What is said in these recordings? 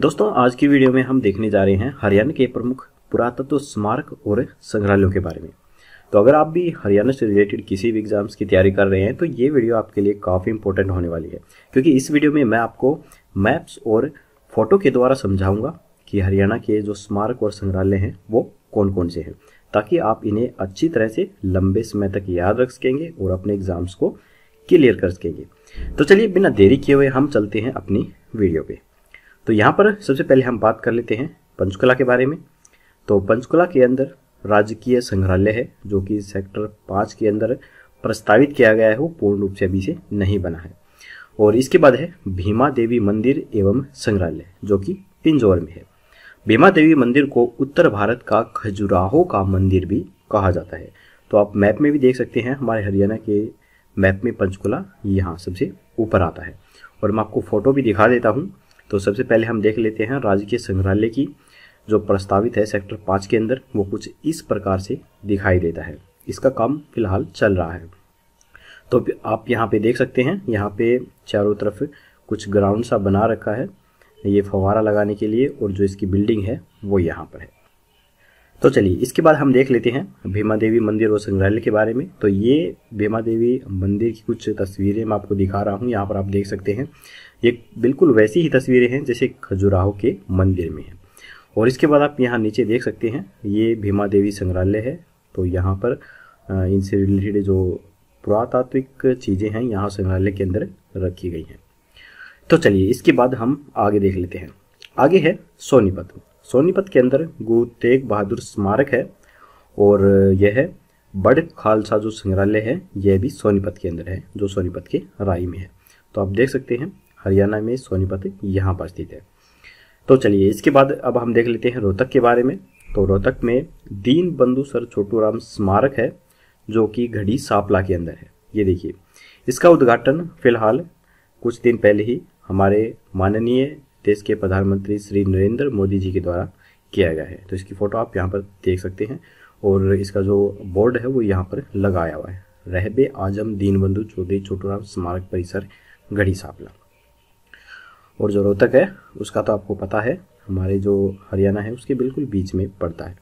दोस्तों आज की वीडियो में हम देखने जा रहे हैं हरियाणा के प्रमुख पुरातत्व स्मारक और संग्रहालयों के बारे में तो अगर आप भी हरियाणा से रिलेटेड किसी भी एग्जाम्स की तैयारी कर रहे हैं तो ये वीडियो आपके लिए काफ़ी इंपॉर्टेंट होने वाली है क्योंकि इस वीडियो में मैं आपको मैप्स और फोटो के द्वारा समझाऊंगा कि हरियाणा के जो स्मारक और संग्रहालय हैं वो कौन कौन से हैं ताकि आप इन्हें अच्छी तरह से लंबे समय तक याद रख सकेंगे और अपने एग्जाम्स को क्लियर कर सकेंगे तो चलिए बिना देरी किए हुए हम चलते हैं अपनी वीडियो पर तो यहाँ पर सबसे पहले हम बात कर लेते हैं पंचकुला के बारे में तो पंचकुला के अंदर राजकीय संग्रहालय है जो कि सेक्टर पाँच के अंदर प्रस्तावित किया गया है वो पूर्ण रूप से अभी से नहीं बना है और इसके बाद है भीमा देवी मंदिर एवं संग्रहालय जो कि पिंजौर में है भीमा देवी मंदिर को उत्तर भारत का खजुराहो का मंदिर भी कहा जाता है तो आप मैप में भी देख सकते हैं हमारे हरियाणा के मैप में पंचकुला यहाँ सबसे ऊपर आता है और मैं आपको फ़ोटो भी दिखा देता हूँ तो सबसे पहले हम देख लेते हैं राजकीय संग्रहालय की जो प्रस्तावित है सेक्टर पाँच के अंदर वो कुछ इस प्रकार से दिखाई देता है इसका काम फिलहाल चल रहा है तो आप यहाँ पे देख सकते हैं यहाँ पे चारों तरफ कुछ ग्राउंड सा बना रखा है ये फवारा लगाने के लिए और जो इसकी बिल्डिंग है वो यहाँ पर है तो चलिए इसके बाद हम देख लेते हैं भीमा देवी मंदिर और संग्रहालय के बारे में तो ये भीमा देवी मंदिर की कुछ तस्वीरें मैं आपको दिखा रहा हूँ यहाँ पर आप देख सकते हैं ये बिल्कुल वैसी ही तस्वीरें हैं जैसे खजुराहो के मंदिर में है और इसके बाद आप यहाँ नीचे देख सकते हैं ये भीमा देवी संग्रहालय है तो यहाँ पर इनसे रिलेटेड जो पुरातात्विक चीज़ें हैं यहाँ संग्रहालय के अंदर रखी गई हैं तो चलिए इसके बाद हम आगे देख लेते हैं आगे है सोनीपत सोनीपत के अंदर गुरु तेग बहादुर स्मारक है और यह है बड़ खालसा जो संग्रहालय है यह भी सोनीपत के अंदर है जो सोनीपत के राई में है तो आप देख सकते हैं हरियाणा में सोनीपत यहाँ पर स्थित है तो चलिए इसके बाद अब हम देख लेते हैं रोहतक के बारे में तो रोहतक में दीन बंधु सर छोटू राम स्मारक है जो कि घड़ी सापला के अंदर है ये देखिए इसका उद्घाटन फिलहाल कुछ दिन पहले ही हमारे माननीय देश के प्रधानमंत्री श्री नरेंद्र मोदी जी के द्वारा किया गया है तो इसकी फ़ोटो आप यहाँ पर देख सकते हैं और इसका जो बोर्ड है वो यहाँ पर लगाया हुआ है रहबे आजम दीनबंधु चौधरी छोटूराम स्मारक परिसर गढ़ी सापला और जो रोहतक है उसका तो आपको पता है हमारे जो हरियाणा है उसके बिल्कुल बीच में पड़ता है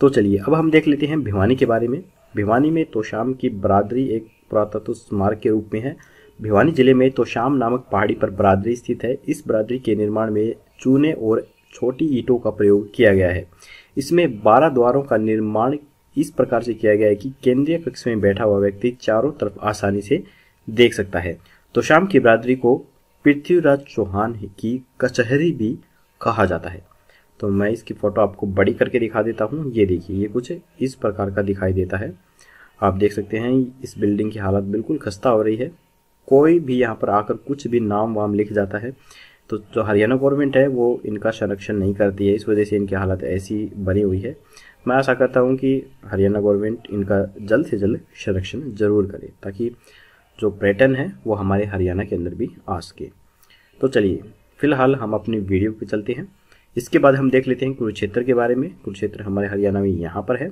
तो चलिए अब हम देख लेते हैं भिवानी के बारे में भिवानी में तोशाम की बरादरी एक पुरातत्व स्मारक के रूप में है भिवानी जिले में तो शाम नामक पहाड़ी पर बरादरी स्थित है इस बरादरी के निर्माण में चूने और छोटी ईंटों का प्रयोग किया गया है इसमें बारह द्वारों का निर्माण इस प्रकार से किया गया है कि केंद्रीय कक्ष में बैठा हुआ व्यक्ति चारों तरफ आसानी से देख सकता है तो शाम की बरादरी को पृथ्वीराज चौहान की कचहरी भी कहा जाता है तो मैं इसकी फ़ोटो आपको बड़ी करके दिखा देता हूँ ये देखिए ये कुछ इस प्रकार का दिखाई देता है आप देख सकते हैं इस बिल्डिंग की हालत बिल्कुल खस्ता हो रही है कोई भी यहाँ पर आकर कुछ भी नाम वाम लिख जाता है तो जो हरियाणा गवर्नमेंट है वो इनका संरक्षण नहीं करती है इस वजह से इनकी हालत ऐसी बनी हुई है मैं आशा करता हूँ कि हरियाणा गवर्नमेंट इनका जल्द से जल्द संरक्षण जरूर करे ताकि जो पर्यटन है वो हमारे हरियाणा के अंदर भी आ सके तो चलिए फिलहाल हम अपनी वीडियो पर चलते हैं इसके बाद हम देख लेते हैं कुरुक्षेत्र के बारे में कुरुक्षेत्र हमारे हरियाणा में यहाँ पर है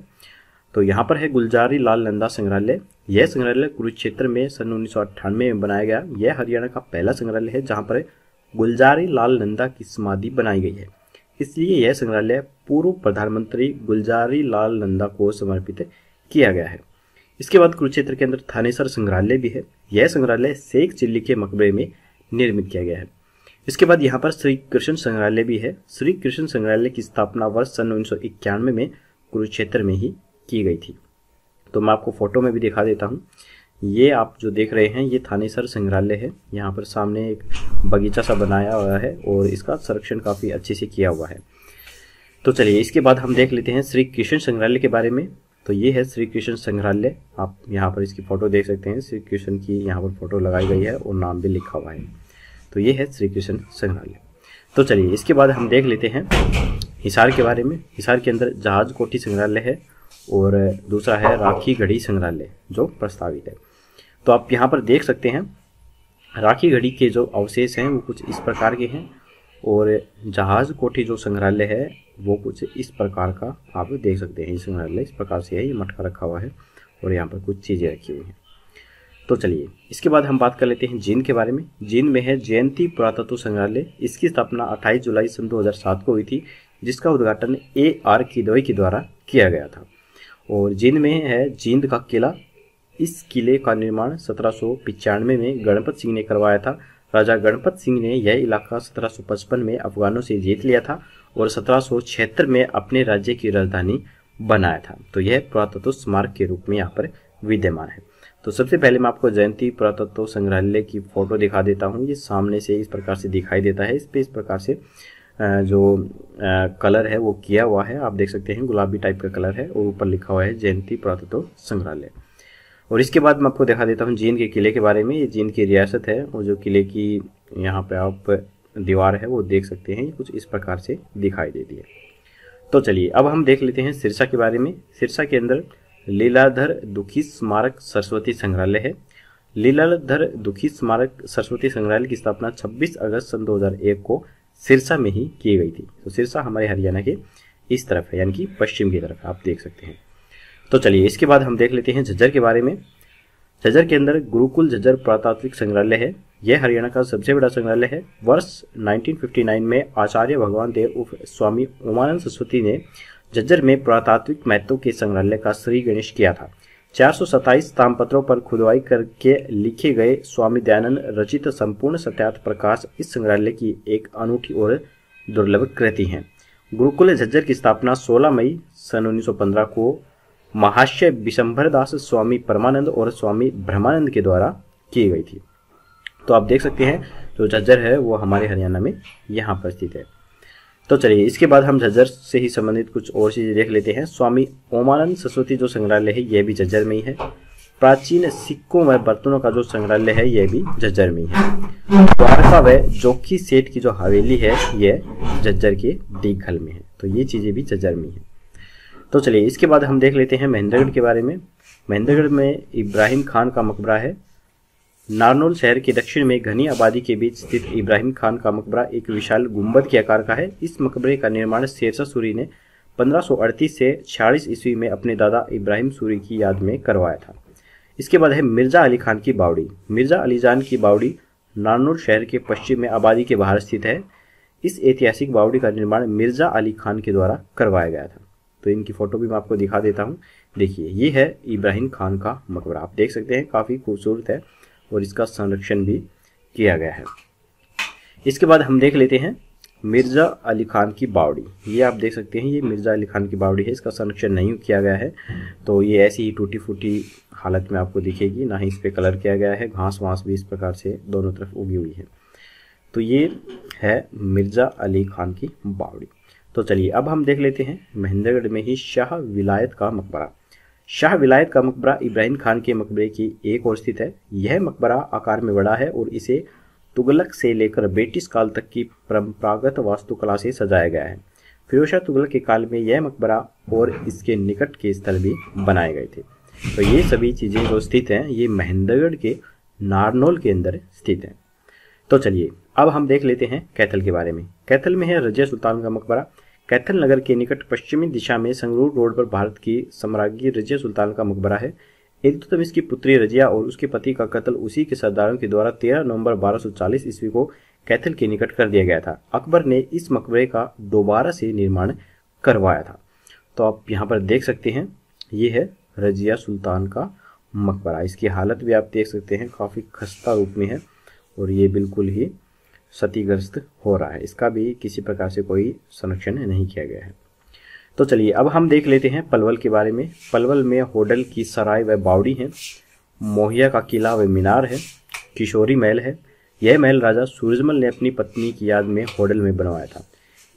तो यहाँ पर है गुलजारी लाल नंदा संग्रहालय यह संग्रहालय कुरुक्षेत्र में सन उन्नीस में बनाया गया यह हरियाणा का पहला संग्रहालय है जहाँ पर गुलजारी लाल नंदा की समाधि बनाई गई है इसलिए यह संग्रहालय पूर्व प्रधानमंत्री गुलजारी लाल नंदा को समर्पित किया गया है इसके बाद कुरुक्षेत्र के अंदर थानेसर संग्रहालय भी है यह संग्रहालय शेख चिल्ली के मकबरे में निर्मित किया गया है इसके बाद यहाँ पर श्री कृष्ण संग्रहालय भी है श्री कृष्ण संग्रहालय की स्थापना वर्ष सन उन्नीस में कुरुक्षेत्र में ही की गई थी तो मैं आपको फ़ोटो में भी दिखा देता हूँ ये आप जो देख रहे हैं ये थानेसर संग्रहालय है यहाँ पर सामने एक बगीचा सा बनाया हुआ है और इसका संरक्षण काफ़ी अच्छे से किया हुआ है तो चलिए इसके बाद हम देख लेते हैं श्री कृष्ण संग्रहालय के बारे में तो ये है श्री कृष्ण संग्रहालय आप यहाँ पर इसकी फ़ोटो देख सकते हैं श्री कृष्ण की यहाँ पर फ़ोटो लगाई गई है और नाम भी लिखा हुआ है तो ये है श्री कृष्ण संग्रहालय तो चलिए इसके बाद हम देख लेते हैं हिसार के बारे में हिसार के अंदर जहाज कोठी संग्रहालय है और दूसरा है हाँ, हाँ। राखी घड़ी संग्रहालय जो प्रस्तावित है तो आप यहाँ पर देख सकते हैं राखी घड़ी के जो अवशेष हैं वो कुछ इस प्रकार के हैं और जहाज कोठी जो संग्रहालय है वो कुछ इस प्रकार का आप देख सकते हैं संग्रहालय इस प्रकार से है ये मटका रखा हुआ है और यहाँ पर कुछ चीज़ें रखी हुई हैं तो चलिए इसके बाद हम बात कर लेते हैं जीन के बारे में जीन में है जयंती पुरातत्व संग्रहालय इसकी स्थापना 28 जुलाई सन 2007 को हुई थी जिसका उद्घाटन ए आर की के द्वारा किया गया था और जींद में है जींद का किला इस किले का निर्माण सत्रह में गणपत सिंह ने करवाया था राजा गणपत सिंह ने यह इलाका 1755 में अफगानों से जीत लिया था और सत्रह में अपने राज्य की राजधानी बनाया था तो यह पुरातत्व स्मारक के रूप में यहाँ पर विद्यमान है तो सबसे पहले मैं आपको जयंती पुरातत्व संग्रहालय की फोटो दिखा देता हूँ ये सामने से इस प्रकार से दिखाई देता है इस पर इस प्रकार से जो कलर है वो किया हुआ है आप देख सकते हैं गुलाबी टाइप का कलर है और ऊपर लिखा हुआ है जयंती पुरातत्व संग्रहालय और इसके बाद मैं आपको दिखा देता हूँ जींद के किले के बारे में ये जींद की रियासत है और जो किले की यहाँ पे आप दीवार है वो देख सकते हैं कुछ इस प्रकार से दिखाई देती है तो चलिए अब हम देख लेते हैं सिरसा के बारे में सिरसा के अंदर लीलाधर दुखी स्मारक सरस्वती संग्रहालय है लीलाधर दुखी स्मारक सरस्वती संग्रहालय की स्थापना 26 अगस्त सन 2001 को सिरसा में ही की गई थी तो सिरसा हमारे हरियाणा के इस तरफ है यानी कि पश्चिम की तरफ आप देख सकते हैं तो चलिए इसके बाद हम देख लेते हैं झज्जर के बारे में झज्जर के अंदर गुरुकुल झज्जर पुरातात्विक संग्रहालय है यह हरियाणा का सबसे बड़ा संग्रहालय है वर्ष 1959 में आचार्य भगवान देव उफ स्वामी उमानंद सरस्वती ने झज्जर में पुरातात्विक महत्व के संग्रहालय का श्री गणेश किया था चार 427 तामपत्रों पर खुदवाई करके लिखे गए स्वामी दयानंद रचित संपूर्ण सत्यार्थ प्रकाश इस संग्रहालय की एक अनूठी और दुर्लभ कृति है गुरुकुल झज्जर की स्थापना 16 मई सन 1915 को महाशय दास स्वामी परमानंद और स्वामी ब्रह्मानंद के द्वारा की गई थी तो आप देख सकते हैं जो झज्जर है वो हमारे हरियाणा में यहाँ पर स्थित है तो चलिए इसके बाद हम झज्जर से ही संबंधित कुछ और चीज़ें देख लेते हैं स्वामी ओमानंद सरस्वती जो संग्रहालय है यह भी झज्जर में ही है प्राचीन सिक्कों व बर्तनों का जो संग्रहालय है यह भी झज्जर में है द्वारका व जोखी सेठ की जो हवेली है यह झज्जर के दीघल में है तो ये चीज़ें भी झज्जर में है तो चलिए इसके बाद हम देख लेते हैं महेंद्रगढ़ के बारे में महेंद्रगढ़ में इब्राहिम खान का मकबरा है नारनौल शहर के दक्षिण में घनी आबादी के बीच स्थित इब्राहिम खान का मकबरा एक विशाल गुंबद के आकार का है इस मकबरे का निर्माण शेरशाह सूरी ने 1538 से 46 ईस्वी में अपने दादा इब्राहिम सूरी की याद में करवाया था इसके बाद है मिर्ज़ा अली खान की बावड़ी मिर्ज़ा अली जान की बावड़ी नारनौल शहर के पश्चिम में आबादी के बाहर स्थित है इस ऐतिहासिक बावड़ी का निर्माण मिर्ज़ा अली खान के द्वारा करवाया गया था तो इनकी फ़ोटो भी मैं आपको दिखा देता हूँ देखिए ये है इब्राहिम खान का मकबरा आप देख सकते हैं काफ़ी खूबसूरत है और इसका संरक्षण भी किया गया है इसके बाद हम देख लेते हैं मिर्ज़ा अली खान की बावड़ी ये आप देख सकते हैं ये मिर्ज़ा अली खान की बावड़ी है इसका संरक्षण नहीं किया गया है तो ये ऐसी ही टूटी फूटी हालत में आपको दिखेगी ना ही इस पर कलर किया गया है घास वास भी इस प्रकार से दोनों तरफ उगी हुई है तो ये है मिर्ज़ा अली खान की बावड़ी तो चलिए अब हम देख लेते हैं महेंद्रगढ़ में ही शाह विलायत का मकबरा शाह विलायत का मकबरा इब्राहिम खान के मकबरे की एक और स्थित है यह मकबरा आकार में बड़ा है और इसे तुगलक से लेकर ब्रिटिश काल तक की परंपरागत वास्तुकला से सजाया गया है फिरोज शाह तुगलक के काल में यह मकबरा और इसके निकट के स्थल भी बनाए गए थे तो ये सभी चीज़ें जो स्थित हैं ये महेंद्रगढ़ के नारनोल के अंदर स्थित हैं तो चलिए अब हम देख लेते हैं कैथल के बारे में कैथल में है रजिया सुल्तान का मकबरा कैथल नगर के निकट पश्चिमी दिशा में संगरूर रोड पर भारत की सम्राज्ञी रजिया सुल्तान का मकबरा है तो इल्तुतमिश की पुत्री रजिया और उसके पति का कत्ल उसी के सरदारों के द्वारा 13 नवंबर 1240 ईस्वी को कैथल के निकट कर दिया गया था अकबर ने इस मकबरे का दोबारा से निर्माण करवाया था तो आप यहाँ पर देख सकते हैं ये है रजिया सुल्तान का मकबरा इसकी हालत भी आप देख सकते हैं काफ़ी खस्ता रूप में है और ये बिल्कुल ही क्षतिग्रस्त हो रहा है इसका भी किसी प्रकार से कोई संरक्षण नहीं किया गया है तो चलिए अब हम देख लेते हैं पलवल के बारे में पलवल में होडल की सराय व बावड़ी है मोहिया का किला व मीनार है किशोरी महल है यह महल राजा सूरजमल ने अपनी पत्नी की याद में होडल में बनवाया था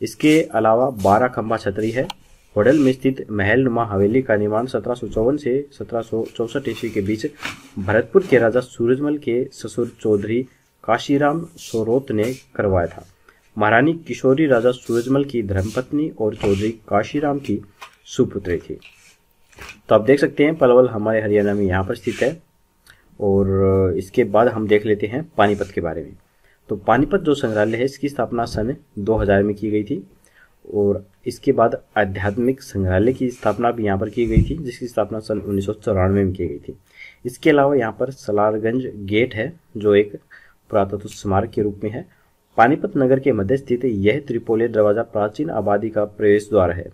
इसके अलावा बारह खम्बा छतरी है होडल में स्थित महल नुमा हवेली का निर्माण सत्रह से सत्रह ईस्वी के बीच भरतपुर के राजा सूरजमल के ससुर चौधरी काशीराम सोरोत ने करवाया था महारानी किशोरी राजा सूरजमल की धर्मपत्नी और चौधरी काशीराम की सुपुत्री थी तो आप देख सकते हैं पलवल हमारे हरियाणा में यहाँ पर स्थित है और इसके बाद हम देख लेते हैं पानीपत के बारे में तो पानीपत जो संग्रहालय है इसकी स्थापना सन 2000 में की गई थी और इसके बाद आध्यात्मिक संग्रहालय की स्थापना भी यहाँ पर की गई थी जिसकी स्थापना सन उन्नीस में की गई थी इसके अलावा यहाँ पर सलारगंज गेट है जो एक पुरातत्व स्मारक के रूप में है पानीपत नगर के मध्य स्थित यह त्रिपोलिय दरवाजा प्राचीन आबादी का प्रवेश द्वार है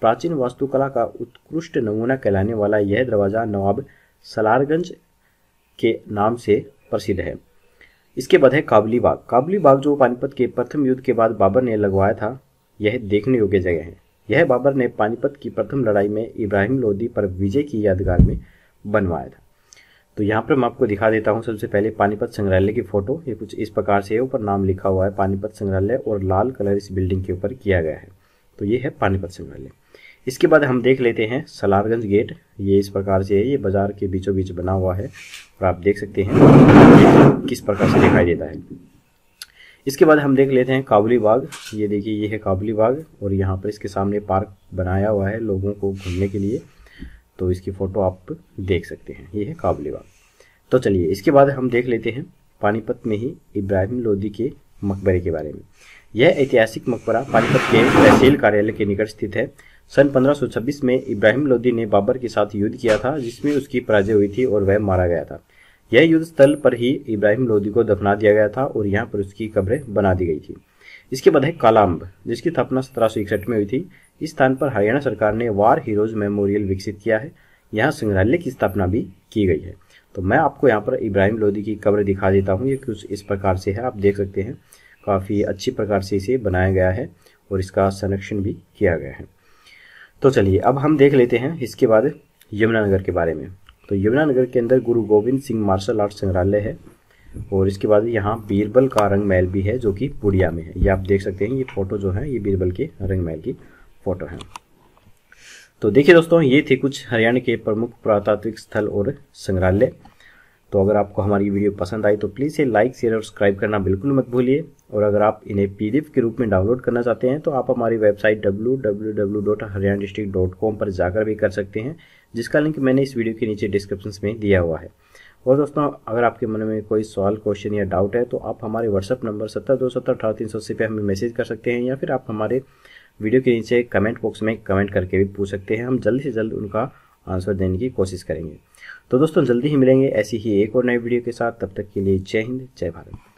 प्राचीन वास्तुकला का उत्कृष्ट नमूना कहलाने वाला यह दरवाजा नवाब सलारगंज के नाम से प्रसिद्ध है इसके बाद है काबली बाग काबली बाग जो पानीपत के प्रथम युद्ध के बाद बाबर ने लगवाया था यह देखने योग्य जगह है यह बाबर ने पानीपत की प्रथम लड़ाई में इब्राहिम लोदी पर विजय की यादगार में बनवाया था तो यहाँ पर मैं आपको दिखा देता हूँ सबसे पहले पानीपत संग्रहालय की फ़ोटो ये कुछ इस प्रकार से है ऊपर नाम लिखा हुआ है पानीपत संग्रहालय और लाल कलर इस बिल्डिंग के ऊपर किया गया है तो ये है पानीपत संग्रहालय इसके बाद हम देख लेते हैं सलारगंज गेट ये इस प्रकार से है ये बाज़ार के बीचों बीच बना हुआ है और आप देख सकते हैं किस प्रकार से दिखाई देता है इसके बाद हम देख लेते हैं काबुली बाग ये देखिए ये है काबुली बाग और यहाँ पर इसके सामने पार्क बनाया हुआ है लोगों को घूमने के लिए तो इसकी फ़ोटो आप देख सकते हैं ये है काबुल बाग तो चलिए इसके बाद हम देख लेते हैं पानीपत में ही इब्राहिम लोदी के मकबरे के बारे में यह ऐतिहासिक मकबरा पानीपत के तहसील कार्यालय के निकट स्थित है सन 1526 में इब्राहिम लोदी ने बाबर के साथ युद्ध किया था जिसमें उसकी पराजय हुई थी और वह मारा गया था यह युद्ध स्थल पर ही इब्राहिम लोदी को दफना दिया गया था और यहाँ पर उसकी कब्रें बना दी गई थी इसके बाद है कालाम्ब जिसकी स्थापना सत्रह में हुई थी इस स्थान पर हरियाणा सरकार ने वार हीरोज मेमोरियल विकसित किया है यहाँ संग्रहालय की स्थापना भी की गई है तो मैं आपको यहाँ पर इब्राहिम लोधी की कब्र दिखा देता हूँ ये कुछ इस प्रकार से है आप देख सकते हैं काफ़ी अच्छी प्रकार से इसे बनाया गया है और इसका संरक्षण भी किया गया है तो चलिए अब हम देख लेते हैं इसके बाद यमुनानगर के बारे में तो यमुनानगर के अंदर गुरु गोविंद सिंह मार्शल आर्ट संग्रहालय है और इसके बाद यहाँ बीरबल का रंग महल भी है जो कि पुड़िया में है ये आप देख सकते हैं ये फोटो जो है ये बीरबल के रंग महल की फोटो है तो देखिए दोस्तों ये थे कुछ हरियाणा के प्रमुख पुरातात्विक स्थल और संग्रहालय तो अगर आपको हमारी वीडियो पसंद आई तो प्लीज़ ये लाइक शेयर और सब्सक्राइब करना बिल्कुल मत भूलिए और अगर आप इन्हें पीडीएफ के रूप में डाउनलोड करना चाहते हैं तो आप हमारी वेबसाइट डब्ल्यू पर जाकर भी कर सकते हैं जिसका लिंक मैंने इस वीडियो के नीचे डिस्क्रिप्शन में दिया हुआ है और दोस्तों अगर आपके मन में कोई सवाल क्वेश्चन या डाउट है तो आप हमारे व्हाट्सअप नंबर सत्तर दो सत्तर अठारह तीन सौ अस्सी पर हमें मैसेज कर सकते हैं या फिर आप हमारे वीडियो के नीचे कमेंट बॉक्स में कमेंट करके भी पूछ सकते हैं हम जल्द से जल्द उनका आंसर देने की कोशिश करेंगे तो दोस्तों जल्दी ही मिलेंगे ऐसी ही एक और नई वीडियो के साथ तब तक के लिए जय हिंद जय भारत